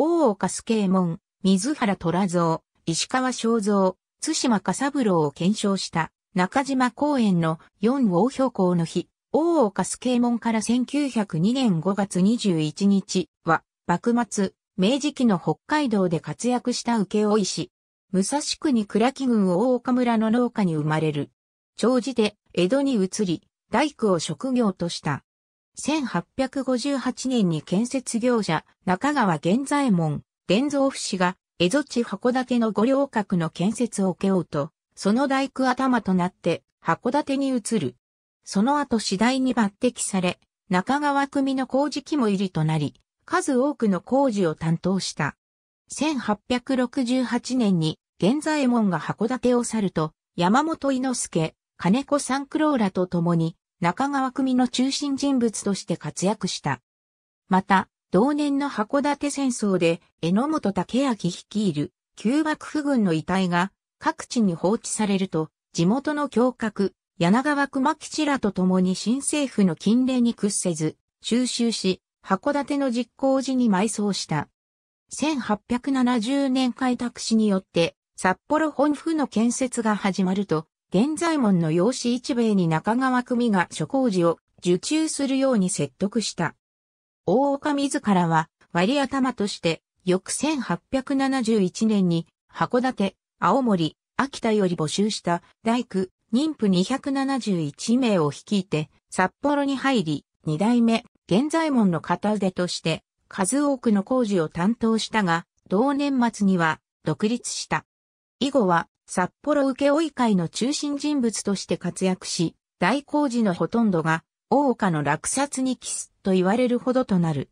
大岡助右衛門、水原虎蔵、石川正蔵、津島か三郎を検証した中島公園の4王標高の日、大岡助右衛門から1902年5月21日は、幕末、明治期の北海道で活躍した請負師。武蔵国倉木郡大岡村の農家に生まれる。長寿で江戸に移り、大工を職業とした。1858年に建設業者、中川源左衛門、伝蔵府氏が、江戸地函館の五稜郭の建設を受けようと、その大工頭となって、函館に移る。その後次第に抜擢され、中川組の工事機も入りとなり、数多くの工事を担当した。1868年に、源左衛門が函館を去ると、山本伊之助、金子三九郎らと共に、中川組の中心人物として活躍した。また、同年の函館戦争で、榎本武明率いる旧幕府軍の遺体が各地に放置されると、地元の教閣、柳川熊吉らと共に新政府の禁令に屈せず、収集し、函館の実行時に埋葬した。1870年開拓史によって、札幌本府の建設が始まると、現在門の養子一兵に中川組が諸工事を受注するように説得した。大岡自らは割頭として翌1871年に函館、青森、秋田より募集した大工、妊婦271名を率いて札幌に入り、二代目、現在門の片腕として数多くの工事を担当したが、同年末には独立した。以後は札幌請負会の中心人物として活躍し、大工事のほとんどが大岡の落札に帰すと言われるほどとなる。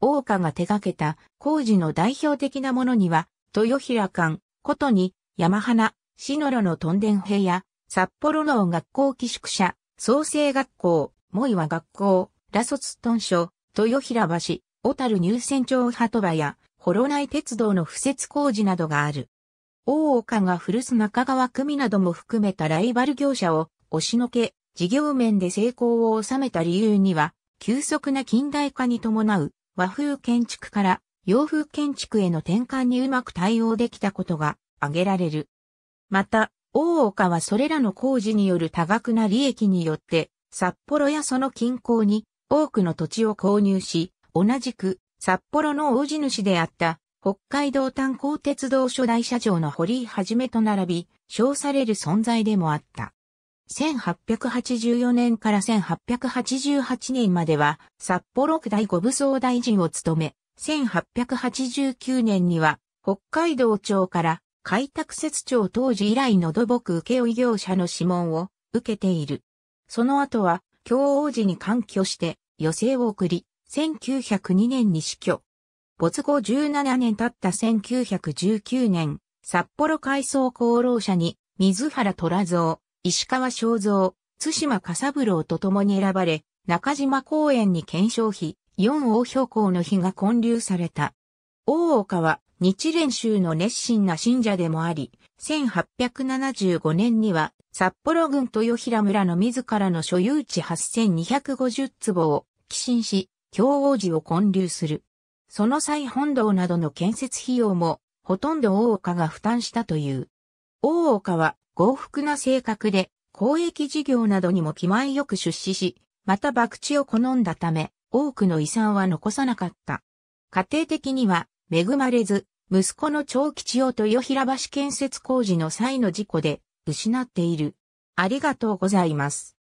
大岡が手掛けた工事の代表的なものには、豊平館、ことに、山花、篠路の屯田平や、札幌の学校寄宿舎、創生学校、藻岩学校、羅卒屯所、豊平橋、小樽入選町鳩場や、幌内鉄道の敷設工事などがある。大岡が古巣中川組なども含めたライバル業者を押しのけ、事業面で成功を収めた理由には、急速な近代化に伴う和風建築から洋風建築への転換にうまく対応できたことが挙げられる。また、大岡はそれらの工事による多額な利益によって、札幌やその近郊に多くの土地を購入し、同じく札幌の大地主であった北海道炭鉱鉄道初代社長の堀井はじめと並び、称される存在でもあった。1884年から1888年までは、札幌区第五武装大臣を務め、1889年には、北海道庁から開拓設庁当時以来の土木請負業者の諮問を受けている。その後は、京王寺に関居して、余生を送り、1902年に死去。没後17年経った1919年、札幌海藻功労者に、水原虎蔵、石川正蔵、津島笠三郎と共に選ばれ、中島公園に検証費、四王標高の碑が建立された。大岡は日蓮宗の熱心な信者でもあり、1875年には札幌郡豊平村の自らの所有地8250坪を寄進し、京王寺を建立する。その際本堂などの建設費用も、ほとんど大岡が負担したという。大岡は、豪福な性格で、公益事業などにも気前よく出資し、また博打を好んだため、多くの遺産は残さなかった。家庭的には、恵まれず、息子の長吉を豊平橋建設工事の際の事故で、失っている。ありがとうございます。